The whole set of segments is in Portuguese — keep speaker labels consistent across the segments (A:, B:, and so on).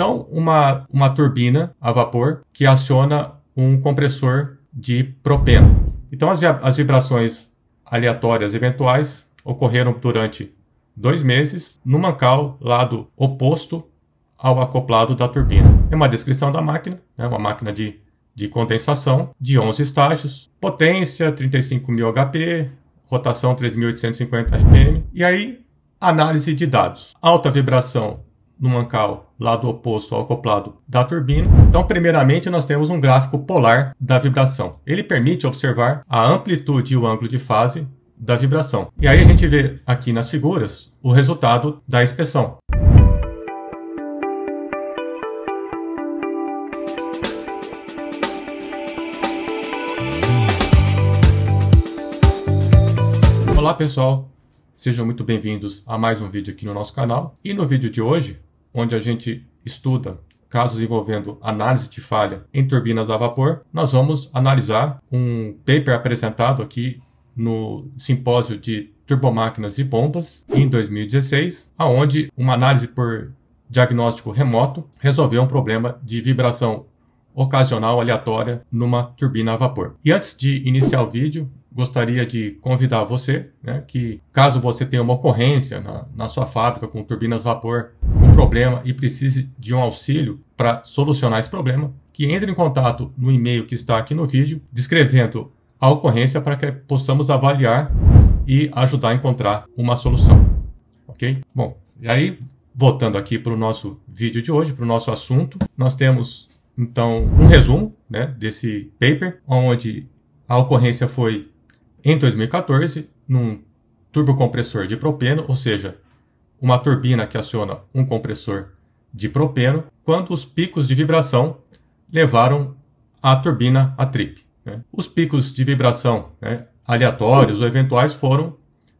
A: Então, uma, uma turbina a vapor que aciona um compressor de propeno. Então, as, as vibrações aleatórias eventuais ocorreram durante dois meses no mancal, lado oposto ao acoplado da turbina. É uma descrição da máquina, é né? uma máquina de, de condensação de 11 estágios, potência 35.000 HP, rotação 3.850 RPM, e aí análise de dados. Alta vibração no mancal, lado oposto ao acoplado da turbina. Então, primeiramente, nós temos um gráfico polar da vibração. Ele permite observar a amplitude e o ângulo de fase da vibração. E aí a gente vê aqui nas figuras o resultado da inspeção. Olá pessoal, sejam muito bem-vindos a mais um vídeo aqui no nosso canal. E no vídeo de hoje onde a gente estuda casos envolvendo análise de falha em turbinas a vapor, nós vamos analisar um paper apresentado aqui no simpósio de turbomáquinas e bombas em 2016, aonde uma análise por diagnóstico remoto resolveu um problema de vibração ocasional aleatória numa turbina a vapor. E antes de iniciar o vídeo, gostaria de convidar você, né, que caso você tenha uma ocorrência na, na sua fábrica com turbinas a vapor problema e precise de um auxílio para solucionar esse problema, que entre em contato no e-mail que está aqui no vídeo, descrevendo a ocorrência para que possamos avaliar e ajudar a encontrar uma solução. Ok? Bom, e aí, voltando aqui para o nosso vídeo de hoje, para o nosso assunto, nós temos então um resumo né, desse paper, onde a ocorrência foi em 2014, num turbocompressor de propeno, ou seja, uma turbina que aciona um compressor de propeno, quando os picos de vibração levaram a turbina a trip. Né? Os picos de vibração né, aleatórios ou eventuais foram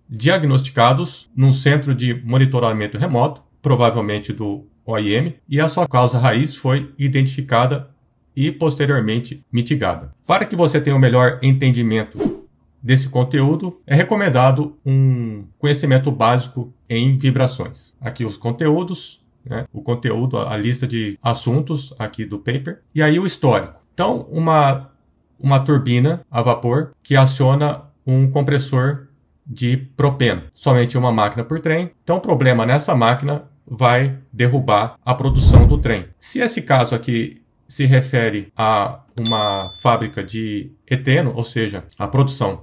A: diagnosticados num centro de monitoramento remoto, provavelmente do OIM, e a sua causa raiz foi identificada e posteriormente mitigada. Para que você tenha o um melhor entendimento desse conteúdo, é recomendado um conhecimento básico em vibrações. Aqui os conteúdos, né? o conteúdo, a lista de assuntos aqui do paper, e aí o histórico. Então, uma, uma turbina a vapor que aciona um compressor de propeno, somente uma máquina por trem. Então, o problema nessa máquina vai derrubar a produção do trem. Se esse caso aqui se refere a uma fábrica de eteno, ou seja, a produção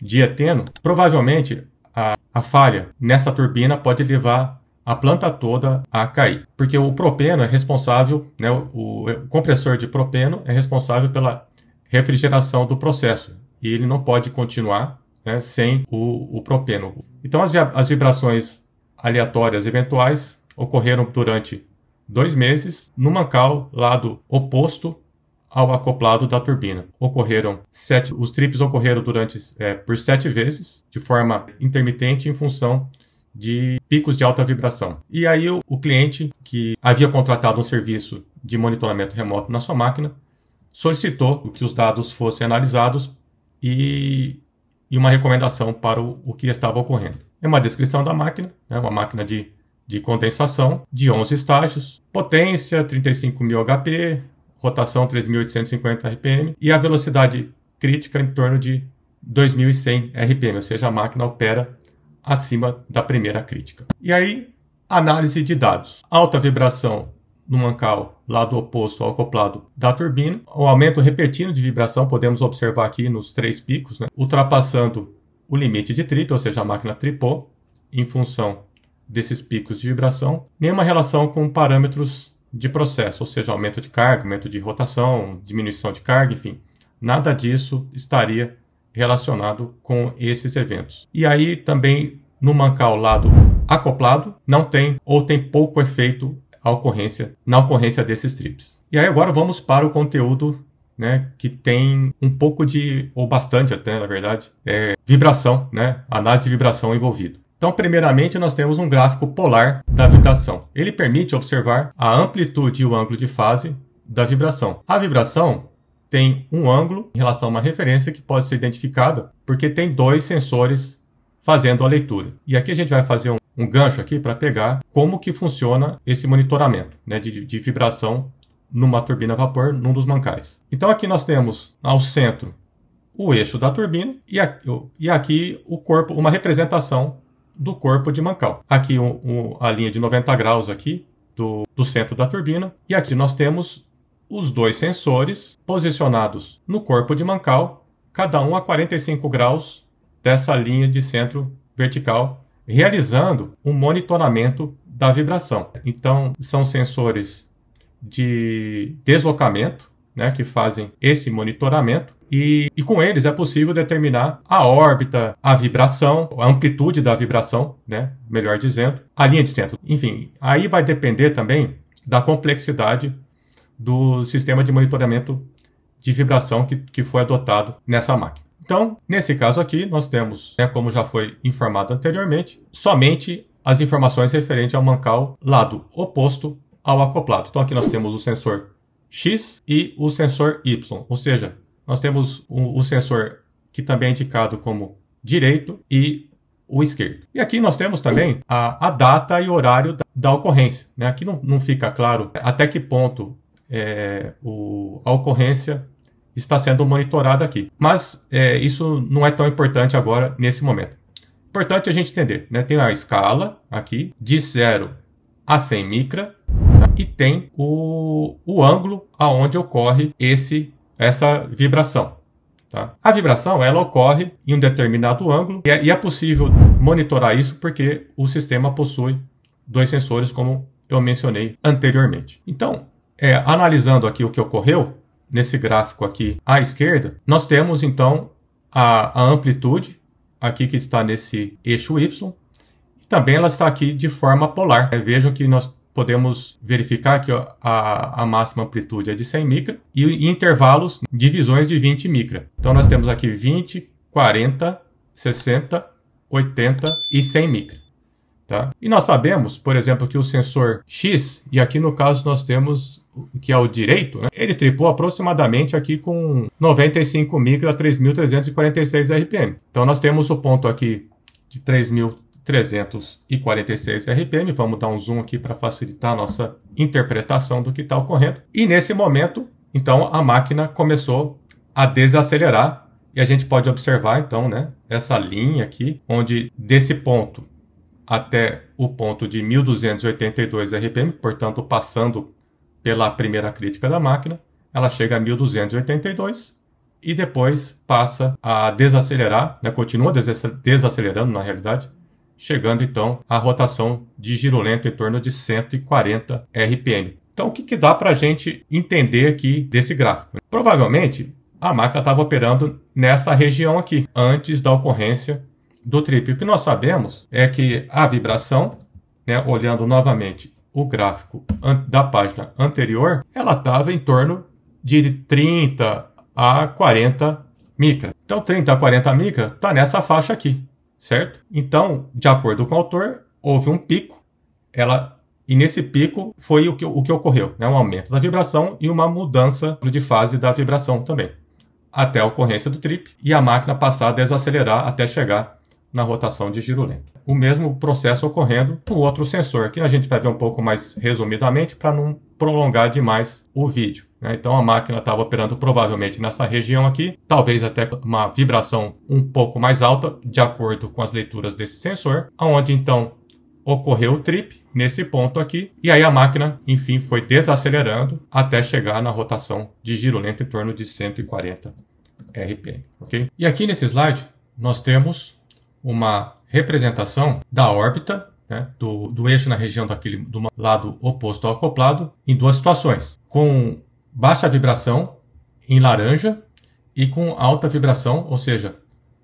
A: de eteno, provavelmente a falha nessa turbina pode levar a planta toda a cair, porque o propeno é responsável, né, o, o compressor de propeno é responsável pela refrigeração do processo e ele não pode continuar né, sem o, o, propeno. Então, as, as vibrações aleatórias eventuais ocorreram durante dois meses no Mancal, lado oposto ao acoplado da turbina. Ocorreram sete, os trips ocorreram durante é, por sete vezes, de forma intermitente, em função de picos de alta vibração. E aí o, o cliente que havia contratado um serviço de monitoramento remoto na sua máquina solicitou que os dados fossem analisados e, e uma recomendação para o, o, que estava ocorrendo. É uma descrição da máquina, é né, uma máquina de, de condensação de 11 estágios, potência 35 mil HP, rotação 3.850 RPM e a velocidade crítica em torno de 2.100 RPM, ou seja, a máquina opera acima da primeira crítica. E aí, análise de dados. Alta vibração no mancal, lado oposto ao acoplado da turbina. O aumento repetido de vibração podemos observar aqui nos três picos, né? ultrapassando o limite de triplo, ou seja, a máquina tripou em função desses picos de vibração. Nenhuma relação com parâmetros de processo, ou seja, aumento de carga, aumento de rotação, diminuição de carga, enfim, nada disso estaria relacionado com esses eventos. E aí também no Mancal lado acoplado não tem ou tem pouco efeito a ocorrência na ocorrência desses trips. E aí agora vamos para o conteúdo né, que tem um pouco de, ou bastante até, na verdade, é, vibração, né, análise de vibração envolvido. Então, primeiramente, nós temos um gráfico polar da vibração. Ele permite observar a amplitude e o ângulo de fase da vibração. A vibração tem um ângulo em relação a uma referência que pode ser identificada porque tem dois sensores fazendo a leitura. E aqui a gente vai fazer um, um gancho aqui para pegar como que funciona esse monitoramento né, de, de vibração numa turbina a vapor, num dos mancais. Então aqui nós temos ao centro o eixo da turbina e, aqui o corpo, uma representação do corpo de Mancal. Aqui um, um, a linha de 90 graus aqui do, do centro da turbina. E aqui nós temos os dois sensores posicionados no corpo de Mancal, cada um a 45 graus dessa linha de centro vertical, realizando um monitoramento da vibração. Então, são sensores de deslocamento né, que fazem esse monitoramento e, e com eles é possível determinar a órbita, a vibração, a amplitude da vibração, né? melhor dizendo, a linha de centro. Enfim, aí vai depender também da complexidade do sistema de monitoramento de vibração que, que foi adotado nessa máquina. Então, nesse caso aqui, nós temos, né, como já foi informado anteriormente, somente as informações referentes ao mancal lado oposto ao acoplado. Então, aqui nós temos o sensor X e o sensor Y, ou seja, nós temos o, o sensor que também é indicado como direito e o esquerdo. E aqui nós temos também a, a data e horário da, da ocorrência. Né? Aqui não, não fica claro até que ponto é, o, a ocorrência está sendo monitorada aqui. Mas é, isso não é tão importante agora, nesse momento. Importante a gente entender, né? tem a escala aqui, de 0 a 100 micra, e tem o, o ângulo aonde ocorre esse essa vibração. Tá? A vibração ela ocorre em um determinado ângulo e é, e é possível monitorar isso porque o sistema possui dois sensores, como eu mencionei anteriormente. Então, é, analisando aqui o que ocorreu, nesse gráfico aqui à esquerda, nós temos então a, a, amplitude aqui que está nesse eixo Y, também ela está aqui de forma polar. É, vejam que nós podemos verificar que a, a, máxima amplitude é de 100 micra e intervalos, divisões de 20 micra. Então nós temos aqui 20, 40, 60, 80 e 100 micra. Tá? E nós sabemos, por exemplo, que o sensor X, e aqui no caso nós temos que é o direito, né? ele tripou aproximadamente aqui com 95 micra 3.346 RPM. Então nós temos o ponto aqui de 3.000 346 RPM. Vamos dar um zoom aqui para facilitar a nossa interpretação do que está ocorrendo. E nesse momento, então, a máquina começou a desacelerar e a gente pode observar, então, né, essa linha aqui, onde desse ponto até o ponto de 1282 RPM, portanto, passando pela primeira crítica da máquina, ela chega a 1282 e depois passa a desacelerar, né, continua desacelerando na realidade, chegando então à rotação de giro lento em torno de 140 RPM. Então, o que, que dá para a gente entender aqui desse gráfico? Provavelmente, a marca estava operando nessa região aqui, antes da ocorrência do trip. O que nós sabemos é que a vibração, né, olhando novamente o gráfico da página anterior, ela estava em torno de 30 a 40 micra. Então, 30 a 40 micra está nessa faixa aqui certo? Então, de acordo com o autor, houve um pico, ela e nesse pico foi o que, o que ocorreu, né? um aumento da vibração e uma mudança de fase da vibração também, até a ocorrência do trip e a máquina passar a desacelerar até chegar na rotação de giro lento o mesmo processo ocorrendo com outro sensor, que a gente vai ver um pouco mais resumidamente para não prolongar demais o vídeo. Né? Então a máquina estava tá operando provavelmente nessa região aqui, talvez até uma vibração um pouco mais alta, de acordo com as leituras desse sensor, aonde então ocorreu o trip nesse ponto aqui, e aí a máquina, enfim, foi desacelerando até chegar na rotação de giro lento em torno de 140 RPM, ok? E aqui nesse slide nós temos uma representação da órbita né, do, do eixo na região daquele, do lado oposto ao acoplado em duas situações, com baixa vibração em laranja e com alta vibração, ou seja,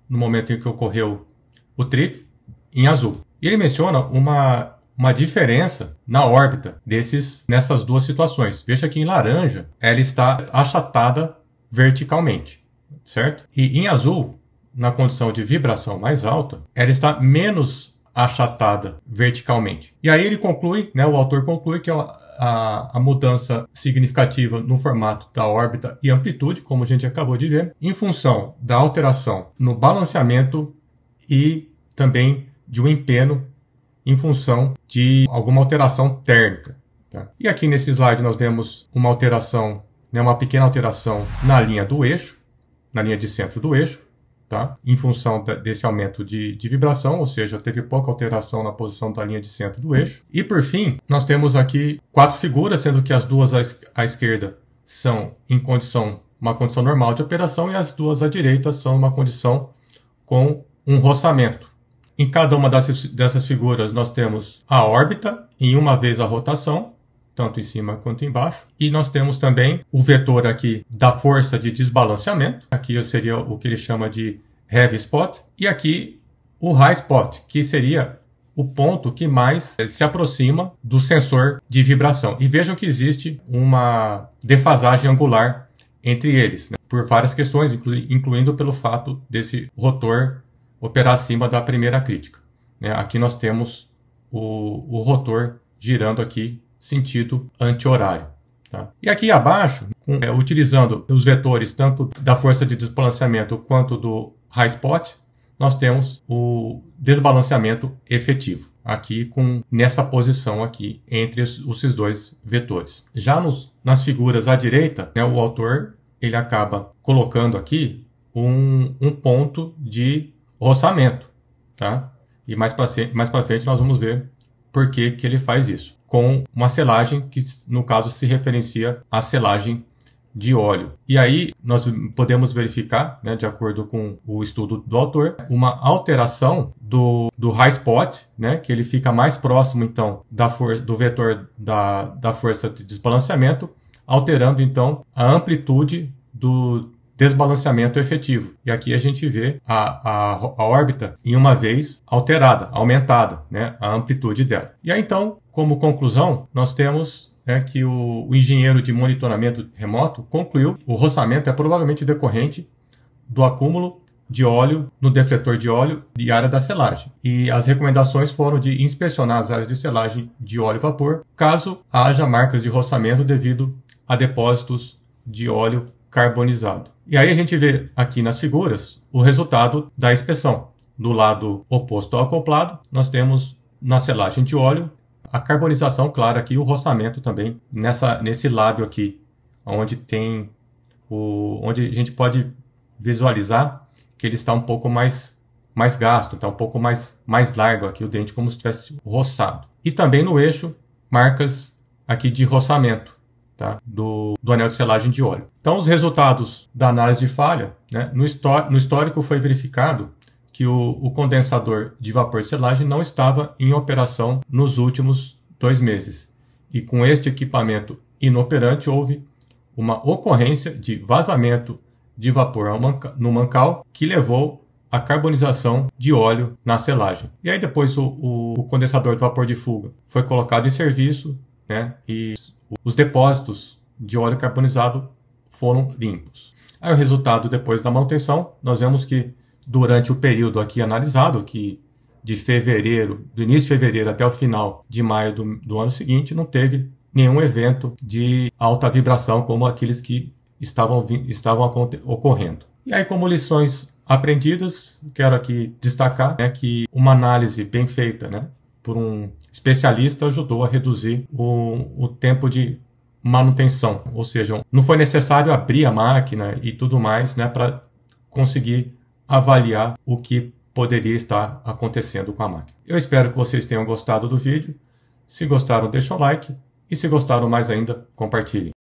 A: no momento em que ocorreu o trip, em azul. ele menciona uma uma diferença na órbita desses nessas duas situações. Veja que em laranja ela está achatada verticalmente, certo? E em azul na condição de vibração mais alta, ela está menos achatada verticalmente. E aí ele conclui, né, o autor conclui que a, a, a, mudança significativa no formato da órbita e amplitude, como a gente acabou de ver, em função da alteração no balanceamento e também de um empeno em função de alguma alteração térmica. Tá? E aqui nesse slide nós temos uma alteração, né, uma pequena alteração na linha do eixo, na linha de centro do eixo, tá? em função de, desse aumento de, de vibração, ou seja, teve pouca alteração na posição da linha de centro do eixo. E por fim, nós temos aqui quatro figuras, sendo que as duas à, à esquerda são em condição uma condição normal de operação e as duas à direita são uma condição com um roçamento. Em cada uma dessas figuras nós temos a órbita em uma vez a rotação tanto em cima quanto embaixo. E nós temos também o vetor aqui da força de desbalanceamento, aqui seria o que ele chama de heavy spot, e aqui o high spot, que seria o ponto que mais eh, se aproxima do sensor de vibração. E vejam que existe uma defasagem angular entre eles, né? por várias questões, incluindo pelo fato desse rotor operar acima da primeira crítica. Né? Aqui nós temos o, o rotor girando aqui sentido anti-horário. Tá? E aqui abaixo, com, é, utilizando os vetores tanto da força de desbalanceamento quanto do high spot, nós temos o desbalanceamento efetivo aqui com nessa posição aqui entre esses dois vetores. Já nos, nas figuras à direita, né, o autor ele acaba colocando aqui um, um ponto de roçamento, tá? E mais para mais para frente nós vamos ver por que, que ele faz isso, com uma selagem que, no caso, se referencia à selagem de óleo. E aí nós podemos verificar, né, de acordo com o estudo do autor, uma alteração do, do high spot, né, que ele fica mais próximo então da do vetor da, da força de desbalanceamento, alterando então a amplitude do, desbalanceamento efetivo. E aqui a gente vê a, a, a órbita em uma vez alterada, aumentada, né, a amplitude dela. E aí então, como conclusão, nós temos né, que o, o, engenheiro de monitoramento remoto concluiu o roçamento é provavelmente decorrente do acúmulo de óleo no defletor de óleo de área da selagem. E as recomendações foram de inspecionar as áreas de selagem de óleo vapor caso haja marcas de roçamento devido a depósitos de óleo carbonizado. E aí a gente vê aqui nas figuras o resultado da inspeção. Do lado oposto ao acoplado, nós temos na selagem de óleo a carbonização, claro, aqui o roçamento também nessa, nesse lábio aqui, onde tem o, onde a gente pode visualizar que ele está um pouco mais mais gasto, está um pouco mais mais largo aqui o dente como se tivesse roçado. E também no eixo marcas aqui de roçamento tá? do, do anel de selagem de óleo. Então, os resultados da análise de falha, né? no, no histórico foi verificado que o, o, condensador de vapor de selagem não estava em operação nos últimos dois meses. E com este equipamento inoperante, houve uma ocorrência de vazamento de vapor no mancal que levou à carbonização de óleo na selagem. E aí depois o, o, o condensador de vapor de fuga foi colocado em serviço né, e os depósitos de óleo carbonizado foram limpos. Aí o resultado depois da manutenção, nós vemos que durante o período aqui analisado, que de fevereiro, do início de fevereiro até o final de maio do, do ano seguinte, não teve nenhum evento de alta vibração como aqueles que estavam, estavam ocorrendo. E aí, como lições aprendidas, quero aqui destacar né, que uma análise bem feita né, por um especialista ajudou a reduzir o, o tempo de manutenção, ou seja, não foi necessário abrir a máquina e tudo mais, né, para conseguir avaliar o que poderia estar acontecendo com a máquina. Eu espero que vocês tenham gostado do vídeo. Se gostaram, deixa o like e se gostaram mais ainda, compartilhe.